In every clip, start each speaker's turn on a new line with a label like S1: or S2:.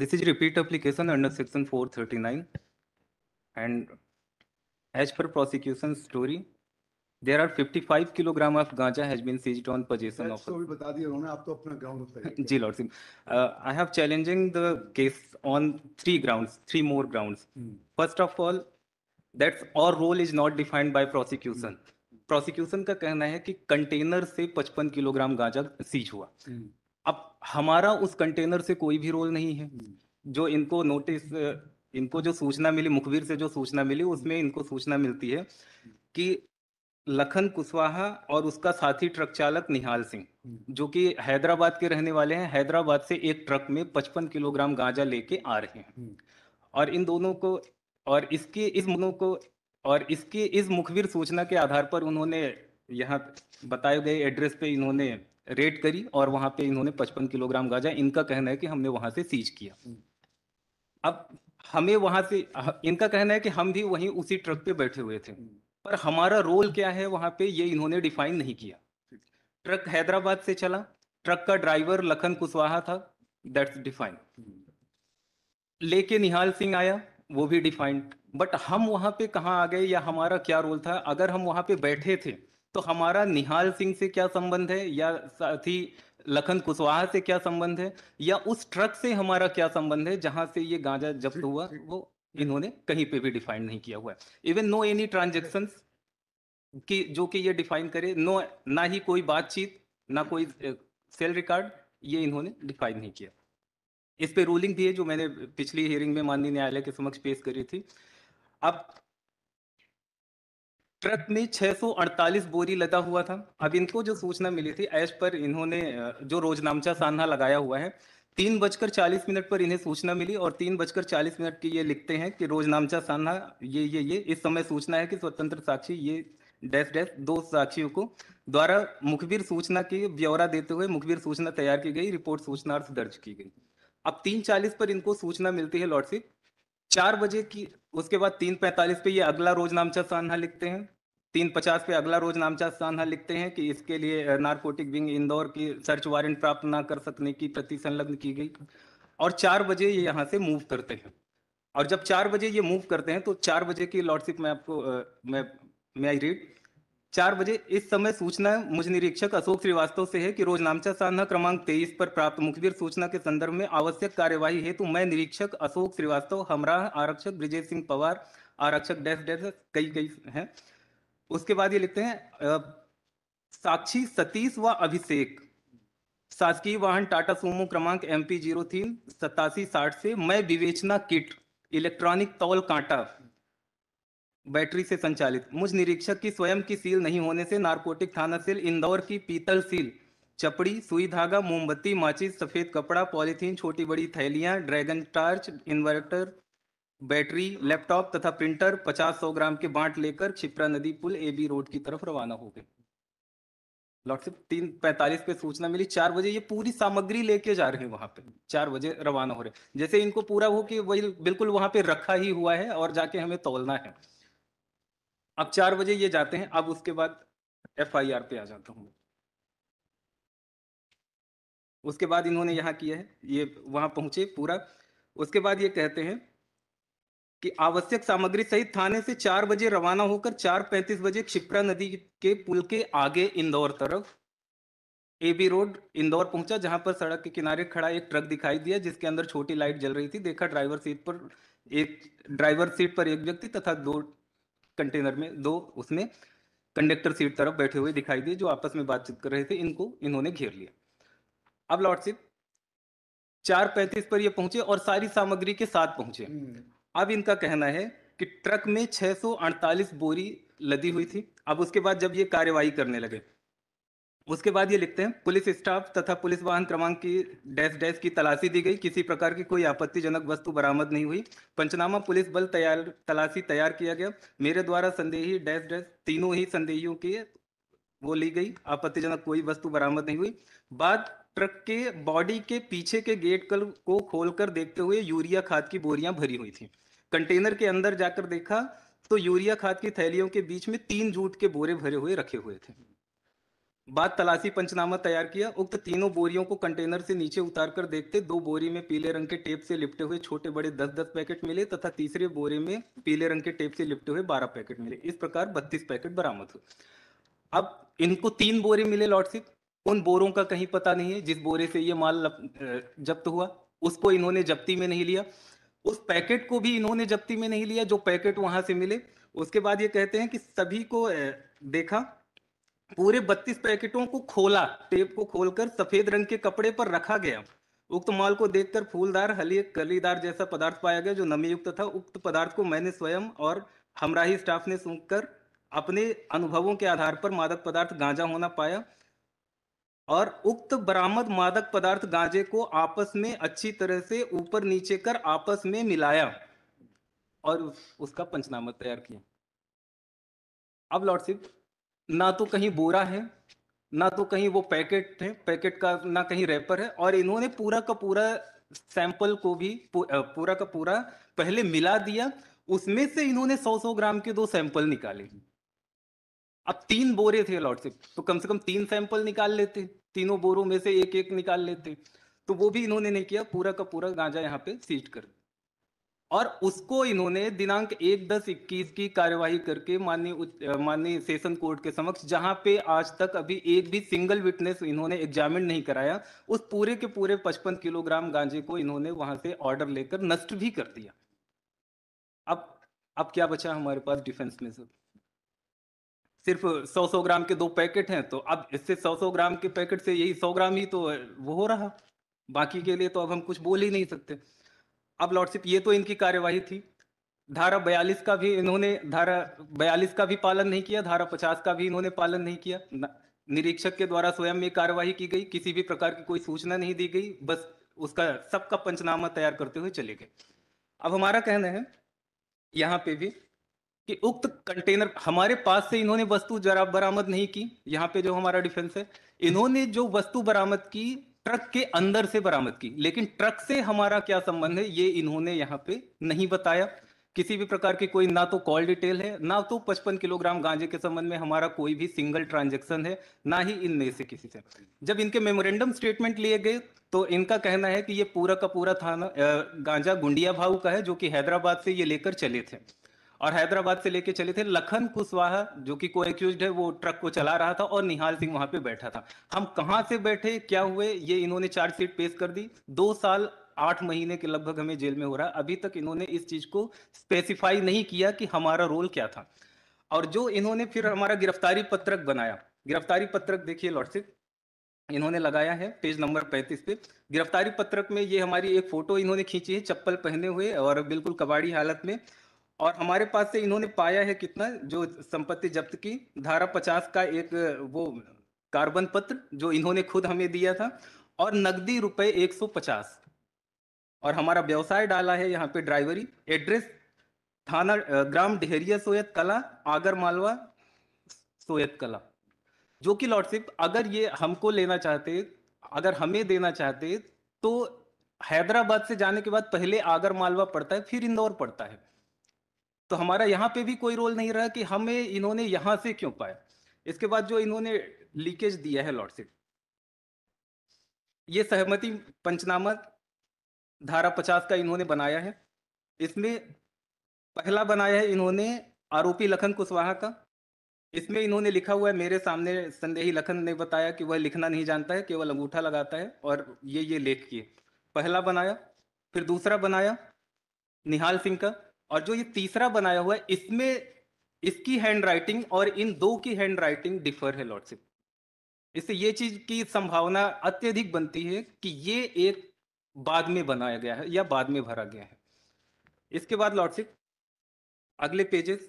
S1: This is repeat application under section 439 and as per prosecution story, there are 55 kg of ganja has been seized on possession of. So बता दिया उन्होंने आप तो apna ground बताइए. जी Lord sir uh, I have challenging the case on three grounds, three more grounds. Hmm. First of all, that's our role is not defined by prosecution. Hmm. Prosecution का कहना है कि कंटेनर से 55 kilogram गांजा seize हुआ hmm. अब हमारा उस कंटेनर से कोई भी रोल नहीं है हम्म। जो इनको नोटिस इनको जो सूचना मिली मुखबिर से जो सूचना मिली उसमें इनको सूचना मिलती है कि लखन कुशवाहा और उसका साथी ट्रक चालक निहाल सिंह हम्म। जो कि हैदराबाद के रहने वाले हैं हैदराबाद से एक ट्रक में पचपन किलोग्राम गांजा लेके आ रहे हैं हम्म। और इन दोनों को और इसके इस दोनों को और इसके इस मुखबिर सूचना के आधार पर उन्होंने यहाँ बताए गए एड्रेस पे इन्होंने रेड करी और वहां पे इन्होंने 55 किलोग्राम गांजा इनका कहना है कि हमने वहां से सीज किया अब हमें वहां से इनका कहना है कि हम भी वहीं उसी ट्रक पे बैठे हुए थे पर हमारा रोल क्या है वहां पे ये इन्होंने डिफाइन नहीं किया ट्रक हैदराबाद से चला ट्रक का ड्राइवर लखन कुशवाहा था दैट्स डिफाइंड लेके निहाल सिंह आया वो भी डिफाइंड बट हम वहां पे कहाँ आ गए या हमारा क्या रोल था अगर हम वहां पे बैठे थे तो हमारा निहाल सिंह से क्या संबंध है या साथी लखन कुशवाहा से क्या संबंध है या उस ट्रक से हमारा क्या संबंध है जहां से ये गांजा जब्त हुआ वो इन्होंने कहीं पे भी डिफाइन नहीं किया हुआ है इवन नो एनी ट्रांजेक्शन की जो कि ये डिफाइन करे नो ना ही कोई बातचीत ना कोई सेल रिकॉर्ड ये इन्होंने डिफाइन नहीं किया इस पे रूलिंग भी है जो मैंने पिछली हियरिंग में माननीय न्यायालय के समक्ष पेश करी थी अब ट्रक में 648 बोरी लदा हुआ था अब इनको जो सूचना मिली थी ऐश पर इन्होंने जो रोज नामचा सान्हा लगाया हुआ है तीन बजकर चालीस मिनट पर इन्हें सूचना मिली और तीन बजकर चालीस मिनट की ये लिखते हैं कि रोज नामचा सान्हा ये ये ये इस समय सूचना है कि स्वतंत्र साक्षी ये डैश डैश दो साक्षियों को द्वारा मुखबिर सूचना के ब्यौरा देते हुए मुखबिर सूचना तैयार की गई रिपोर्ट सूचनार्थ दर्ज की गई अब तीन चालीस पर इनको सूचना मिलती है लॉर्डशिप चार बजे की उसके बाद तीन पैंतालीस पे ये अगला रोज नामचा सान्हा लिखते हैं तीन पचास पे अगला रोज नामचा सान्हा लिखते हैं कि इसके लिए नारकोटिक विंग इंदौर की सर्च वारंट प्राप्त ना कर सकने की प्रति संलग्न की गई और चार बजे ये यहाँ से मूव करते हैं और जब चार बजे ये मूव करते हैं तो चार बजे की लॉर्डशिप में आपको मैं मैं आई रीड चार बजे इस समय सूचना मुझ निरीक्षक अशोक श्रीवास्तव से है कि रोज नामचा साधना क्रमांक तेईस पर प्राप्त मुखबिर सूचना के संदर्भ में आवश्यक कार्यवाही हेतु मैं निरीक्षक अशोक श्रीवास्तव हमरा आरक्षक ब्रिजेश सिंह पवार आरक्षक डेस्क डेस्क कई कई हैं उसके बाद ये लिखते हैं साक्षी सतीश व अभिषेक शासकीय वाहन टाटा सोमो क्रमांक एम पी जीरो तीन सतासी साठ से मैं विवेचना किट इलेक्ट्रॉनिक तौल कांटा बैटरी से संचालित मुझ निरीक्षक की स्वयं की सील नहीं होने से नारकोटिक थाना सील इंदौर की पीतल सील चपड़ी सुई धागा मोमबत्ती माचिस सफेद कपड़ा पॉलीथीन छोटी बड़ी थैलियां dragon torch inverter battery laptop तथा प्रिंटर 50 ग्राम के बांट लेकर छिप्रा नदी पुल ए बी रोड की तरफ रवाना हो गए लॉट तीन पैंतालीस पे सूचना मिली चार बजे ये पूरी सामग्री लेके जा रहे हैं वहां पे चार बजे रवाना हो रहे जैसे इनको पूरा हो कि वही बिल्कुल वहां पे रखा ही हुआ है और जाके हमें तोलना है अब चार बजे ये जाते हैं अब उसके बाद एफ आई आर पे आ जाता हूँ उसके बाद इन्होंने यहाँ किया है ये वहां पहुंचे पूरा उसके बाद ये कहते हैं कि आवश्यक सामग्री सहित थाने से चार बजे रवाना होकर चार पैंतीस बजे क्षिप्रा नदी के पुल के आगे इंदौर तरफ ए बी रोड इंदौर पहुंचा जहां पर सड़क के किनारे खड़ा एक ट्रक दिखाई दिया जिसके अंदर छोटी लाइट जल रही थी देखा ड्राइवर सीट पर एक ड्राइवर सीट पर एक व्यक्ति तथा दो कंटेनर में दो उसमें कंडक्टर सीट तरफ बैठे हुए दिखाई दिए जो आपस में बातचीत कर रहे थे इनको इन्होंने घेर लिया अब लॉर्डशिप चार पैंतीस पर ये पहुंचे और सारी सामग्री के साथ पहुंचे हम्म। अब इनका कहना है कि ट्रक में 648 बोरी लदी हुई थी अब उसके बाद जब ये कार्यवाही करने लगे उसके बाद ये लिखते हैं पुलिस स्टाफ तथा पुलिस वाहन क्रमांक की डैश डैश की तलाशी दी गई किसी प्रकार की कोई आपत्तिजनक वस्तु बरामद नहीं हुई पंचनामा पुलिस बल तैयार तलाशी तैयार किया गया मेरे द्वारा संदेही डैश डैश तीनों ही संदेहियों की वो ली गई आपत्तिजनक कोई वस्तु बरामद नहीं हुई बाद ट्रक के बॉडी के पीछे के गेट कल को खोलकर देखते हुए यूरिया खाद की बोरियां भरी हुई थी कंटेनर के अंदर जाकर देखा तो यूरिया खाद की थैलियों के बीच में तीन जूट के बोरे भरे हुए रखे हुए थे बाद तलाशी पंचनामा तैयार किया उक्त तीनों बोरियों को कंटेनर से नीचे उतार कर देखते दो बोरी में पीले रंग के टेप से लिपटे हुए छोटे बड़े दस दस पैकेट मिले तथा तीसरे बोरे में पीले रंग के टेप से लिपटे हुए बारह पैकेट मिले इस प्रकार बत्तीस पैकेट बरामद हुए अब इनको तीन बोरे मिले लॉर्डशिप उन बोरों का कहीं पता नहीं है जिस बोरे से ये माल जब्त हुआ उसको इन्होंने जब्ती में नहीं लिया उस पैकेट को भी इन्होंने जब्ती में नहीं लिया जो पैकेट वहां से मिले उसके बाद ये कहते हैं कि सभी को देखा पूरे 32 पैकेटों को खोला टेप को खोलकर सफेद रंग के कपड़े पर रखा गया उक्त माल को देखकर फूलदार हली कलीदार जैसा पदार्थ पाया गया जो नमी युक्त था उक्त पदार्थ को मैंने स्वयं और हमराही स्टाफ ने सूंघकर अपने अनुभवों के आधार पर मादक पदार्थ गांजा होना पाया और उक्त बरामद मादक पदार्थ गांजे को आपस में अच्छी तरह से ऊपर नीचे कर आपस में मिलाया और उसका पंचनामा तैयार किया अब लॉर्डशिप ना तो कहीं बोरा है ना तो कहीं वो पैकेट है पैकेट का ना कहीं रैपर है और इन्होंने पूरा का पूरा सैंपल को भी पूरा का पूरा पहले मिला दिया उसमें से इन्होंने 100-100 ग्राम के दो सैंपल निकाले अब तीन बोरे थे से तो कम से कम तीन सैंपल निकाल लेते तीनों बोरों में से एक एक निकाल लेते तो वो भी इन्होंने नहीं किया पूरा का पूरा गांजा यहाँ पे सीट कर दिया और उसको इन्होंने दिनांक एक दस इक्कीस की कार्यवाही करके माननीय माननीय सेशन कोर्ट के समक्ष जहां पे आज तक अभी एक भी सिंगल विटनेस इन्होंने एग्जामिन नहीं कराया उस पूरे के पूरे पचपन किलोग्राम गांजे को इन्होंने वहां से ऑर्डर लेकर नष्ट भी कर दिया अब अब क्या बचा हमारे पास डिफेंस में सर सिर्फ सौ सौ ग्राम के दो पैकेट हैं तो अब इससे सौ सौ ग्राम के पैकेट से यही सौ ग्राम ही तो वो हो रहा बाकी के लिए तो अब हम कुछ बोल ही नहीं सकते अब लॉर्डशिप ये तो इनकी कार्यवाही थी धारा बयालीस का भी इन्होंने धारा बयालीस का भी पालन नहीं किया धारा पचास का भी इन्होंने पालन नहीं किया निरीक्षक के द्वारा स्वयं ये कार्यवाही की गई किसी भी प्रकार की कोई सूचना नहीं दी गई बस उसका सबका पंचनामा तैयार करते हुए चले गए अब हमारा कहना है यहाँ पे भी कि उक्त कंटेनर हमारे पास से इन्होंने वस्तु जरा बरामद नहीं की यहाँ पे जो हमारा डिफेंस है इन्होंने जो वस्तु बरामद की ट्रक के अंदर से बरामद की लेकिन ट्रक से हमारा क्या संबंध है ये इन्होंने यहाँ पे नहीं बताया किसी भी प्रकार की कोई ना तो कॉल डिटेल है ना तो 55 किलोग्राम गांजे के संबंध में हमारा कोई भी सिंगल ट्रांजैक्शन है ना ही इनमें से किसी से जब इनके मेमोरेंडम स्टेटमेंट लिए गए तो इनका कहना है कि ये पूरा का पूरा थाना गांजा गुंडिया भाव का है जो कि हैदराबाद से ये लेकर चले थे और हैदराबाद से लेके चले थे लखन कुशवाहा जो कि को एक्यूज है वो ट्रक को चला रहा था और निहाल सिंह वहां पे बैठा था हम कहां से बैठे क्या हुए ये इन्होंने चार्जशीट पेश कर दी दो साल आठ महीने के लगभग हमें जेल में हो रहा अभी तक इन्होंने इस चीज को स्पेसिफाई नहीं किया कि हमारा रोल क्या था और जो इन्होंने फिर हमारा गिरफ्तारी पत्रक बनाया गिरफ्तारी पत्रक देखिए लॉर्डशिप इन्होंने लगाया है पेज नंबर 35 पे गिरफ्तारी पत्रक में ये हमारी एक फोटो इन्होंने खींची है चप्पल पहने हुए और बिल्कुल कबाड़ी हालत में और हमारे पास से इन्होंने पाया है कितना जो संपत्ति जब्त की धारा पचास का एक वो कार्बन पत्र जो इन्होंने खुद हमें दिया था और नकदी रुपए 150 और हमारा व्यवसाय डाला है यहाँ पे ड्राइवरी एड्रेस थाना ग्राम ढेरिया सोयत कला आगर मालवा सोयत कला जो कि लॉर्डशिप अगर ये हमको लेना चाहते अगर हमें देना चाहते तो हैदराबाद से जाने के बाद पहले आगर मालवा पड़ता है फिर इंदौर पड़ता है तो हमारा यहाँ पे भी कोई रोल नहीं रहा कि हमें इन्होंने यहाँ से क्यों पाया इसके बाद जो इन्होंने लीकेज दिया है लॉर्डशिप ये सहमति पंचनामा धारा पचास का इन्होंने बनाया है इसमें पहला बनाया है इन्होंने आरोपी लखन कुशवाहा का इसमें इन्होंने लिखा हुआ है मेरे सामने संदेही लखन ने बताया कि वह लिखना नहीं जानता है केवल अंगूठा लगाता है और ये ये लेख किए पहला बनाया फिर दूसरा बनाया निहाल सिंह का और जो ये तीसरा बनाया हुआ है इसमें इसकी हैंड राइटिंग और इन दो की हैंड राइटिंग डिफर है लॉर्डशिप इससे ये चीज की संभावना अत्यधिक बनती है कि ये एक बाद में बनाया गया है या बाद में भरा गया है इसके बाद लॉर्डशिप अगले पेजेस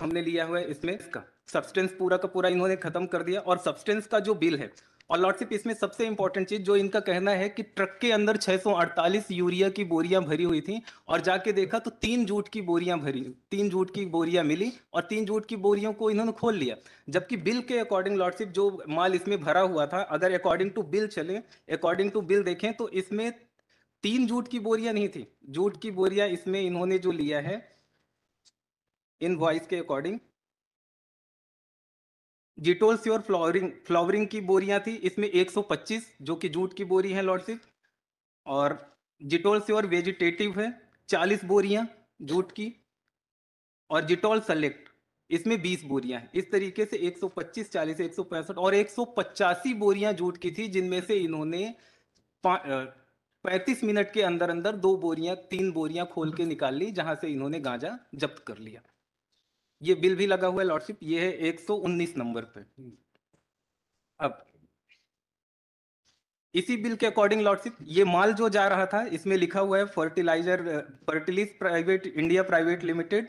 S1: हमने लिया हुआ है इसमें इसका सब्सटेंस पूरा का पूरा इन्होंने खत्म कर दिया और सब्सटेंस का जो बिल है और लॉर्डशिप इसमें सबसे इंपॉर्टेंट चीज जो इनका कहना है कि ट्रक के अंदर 648 यूरिया की बोरियां भरी हुई थी और जाके देखा तो तीन जूट की बोरियां भरी तीन जूट की बोरियां मिली और तीन जूट की बोरियों को इन्होंने खोल लिया जबकि बिल के अकॉर्डिंग लॉर्डशिप जो माल इसमें भरा हुआ था अगर अकॉर्डिंग टू बिल चले अकॉर्डिंग टू बिल देखें तो इसमें तीन जूट की बोरियां नहीं थी जूट की बोरियां इसमें इन्होंने जो लिया है इन के अकॉर्डिंग जिटोल और फ्लावरिंग फ्लावरिंग की बोरियां थी इसमें 125 जो कि जूट की बोरी है लॉर्डशिप और जिटोल और वेजिटेटिव है 40 बोरियां जूट की और जिटोल सेलेक्ट इसमें 20 बोरियां इस तरीके से 125 40 165 और एक बोरियां जूट की थी जिनमें से इन्होंने पैंतीस मिनट के अंदर अंदर दो बोरियां तीन बोरियां खोल के निकाल ली जहां से इन्होंने गांजा जब्त कर लिया ये बिल भी लगा हुआ है लॉर्डशिप ये है 119 नंबर पे अब इसी बिल के अकॉर्डिंग लॉर्डशिप ये माल जो जा रहा था इसमें लिखा हुआ है fertilizer fertilis private India private limited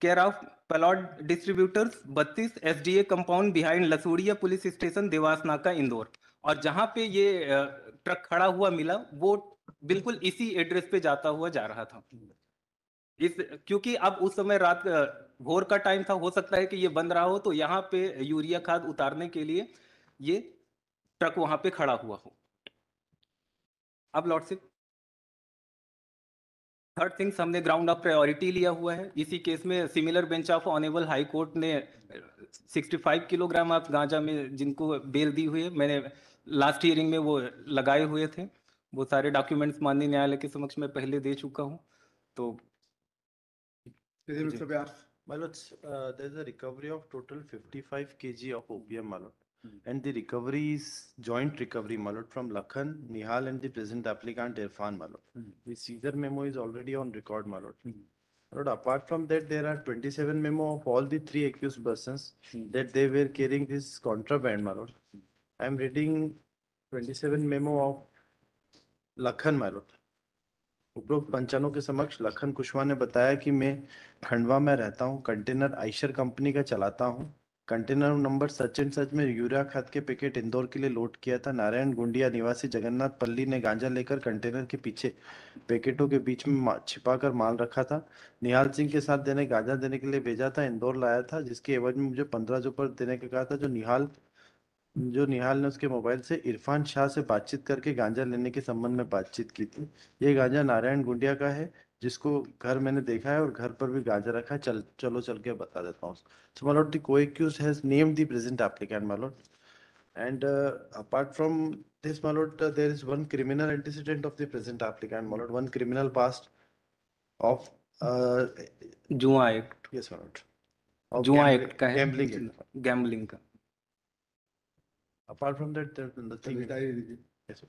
S1: care of plot distributors बत्तीस S D A compound behind Lasudia police station Dewas नाका इंदौर और जहां पे ये ट्रक खड़ा हुआ मिला वो बिल्कुल इसी एड्रेस पे जाता हुआ जा रहा था इस क्योंकि अब उस समय रात भोर का टाइम था हो सकता है कि ये बंद रहा हो तो यहाँ पे यूरिया खाद उतारने के लिए ये ट्रक वहां पे खड़ा हुआ हो अब लॉर्डशिप थर्ड थिंग्स हमने ग्राउंड ऑफ प्रायोरिटी लिया हुआ है इसी केस में similar bench of honourable high court ने 65 किलोग्राम ऑफ गांजा में जिनको बेल दी हुई है मैंने लास्ट हियरिंग में वो लगाए हुए थे वो सारे डॉक्यूमेंट्स माननीय न्यायालय के समक्ष मैं पहले दे चुका हूँ तो
S2: My uh, there's a recovery of total 55 kg of opium, my lord. Mm. And the recovery is joint recovery, my lord, from Lakhan, Nihal, and the present applicant, Irfan, my lord. Mm. The seizure memo is already on record, my lord. Mm. lord, apart from that, there are 27 memo of all the three accused persons hmm. that they were carrying this contraband, my lord. I'm hmm. reading 27 memo of Lakhan, my lord. उपरोक्त पंचानों के समक्ष लखन कुशवाहा ने बताया कि मैं खंडवा में रहता हूं कंटेनर आइशर कंपनी का चलाता हूं container number such and such में यूरिया खाद के पैकेट इंदौर के लिए लोड किया था नारायण गुंडिया निवासी जगन्नाथ पल्ली ने गांजा लेकर कंटेनर के पीछे पैकेटों के बीच में छिपा कर माल रखा था निहाल सिंह के साथ देने गांजा देने के लिए भेजा था इंदौर लाया था जिसके एवज में मुझे पंद्रह पर देने का कहा था जो निहाल जो निहाल ने उसके मोबाइल से इरफान शाह से बातचीत करके गांजा लेने के संबंध में बातचीत की थी ये गांजा नारायण गुंडिया का है जिसको घर मैंने देखा है और घर पर भी गांजा रखा है चल चलो चल के बता देता हूँ so Malot the cause has name the present applicant Malot and apart from this Malot there is one criminal antecedent of the present applicant Malot one criminal past of
S1: जुआ एक्ट यस मालोट जुआ एक्ट का है गैम्बलिंग का
S2: Apart from that, the thing.
S1: Yes. sir.